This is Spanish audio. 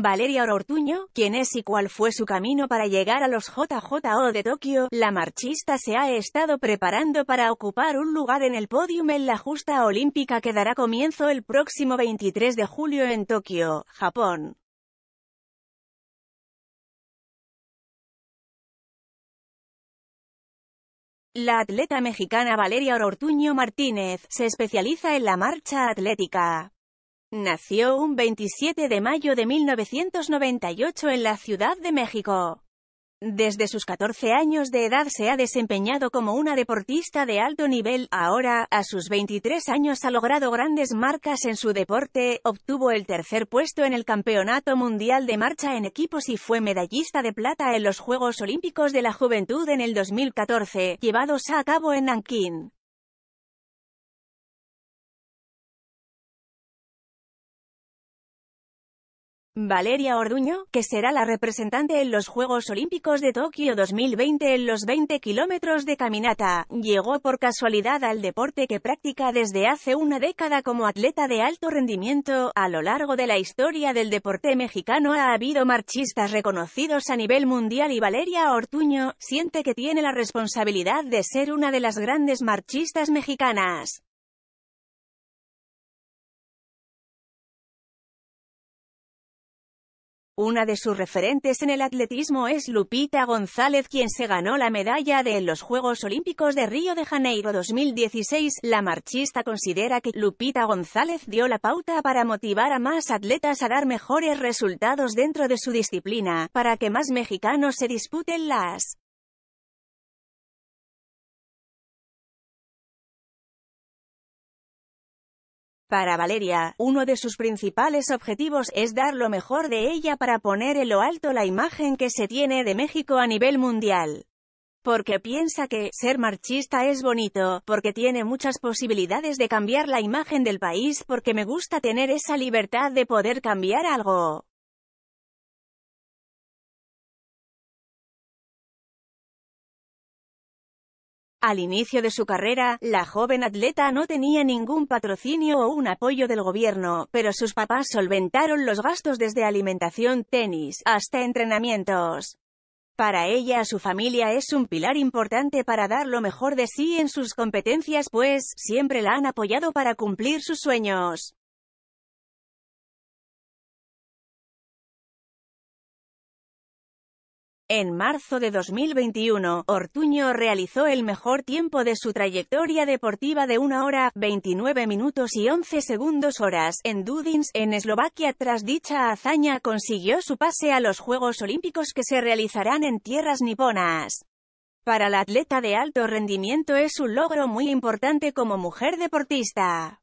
Valeria Ortuño, quién es y cuál fue su camino para llegar a los JJO de Tokio, la marchista se ha estado preparando para ocupar un lugar en el podium en la justa olímpica que dará comienzo el próximo 23 de julio en Tokio, Japón. La atleta mexicana Valeria Ortuño Martínez se especializa en la marcha atlética, Nació un 27 de mayo de 1998 en la Ciudad de México. Desde sus 14 años de edad se ha desempeñado como una deportista de alto nivel. Ahora, a sus 23 años ha logrado grandes marcas en su deporte, obtuvo el tercer puesto en el Campeonato Mundial de Marcha en Equipos y fue medallista de plata en los Juegos Olímpicos de la Juventud en el 2014, llevados a cabo en Nankín. Valeria Orduño, que será la representante en los Juegos Olímpicos de Tokio 2020 en los 20 kilómetros de caminata, llegó por casualidad al deporte que practica desde hace una década como atleta de alto rendimiento. A lo largo de la historia del deporte mexicano ha habido marchistas reconocidos a nivel mundial y Valeria Orduño siente que tiene la responsabilidad de ser una de las grandes marchistas mexicanas. Una de sus referentes en el atletismo es Lupita González quien se ganó la medalla de los Juegos Olímpicos de Río de Janeiro 2016. La marchista considera que Lupita González dio la pauta para motivar a más atletas a dar mejores resultados dentro de su disciplina, para que más mexicanos se disputen las Para Valeria, uno de sus principales objetivos es dar lo mejor de ella para poner en lo alto la imagen que se tiene de México a nivel mundial. Porque piensa que ser marchista es bonito, porque tiene muchas posibilidades de cambiar la imagen del país, porque me gusta tener esa libertad de poder cambiar algo. Al inicio de su carrera, la joven atleta no tenía ningún patrocinio o un apoyo del gobierno, pero sus papás solventaron los gastos desde alimentación, tenis, hasta entrenamientos. Para ella su familia es un pilar importante para dar lo mejor de sí en sus competencias pues, siempre la han apoyado para cumplir sus sueños. En marzo de 2021, Ortuño realizó el mejor tiempo de su trayectoria deportiva de 1 hora, 29 minutos y 11 segundos horas, en Dudins, en Eslovaquia. Tras dicha hazaña consiguió su pase a los Juegos Olímpicos que se realizarán en tierras niponas. Para la atleta de alto rendimiento es un logro muy importante como mujer deportista.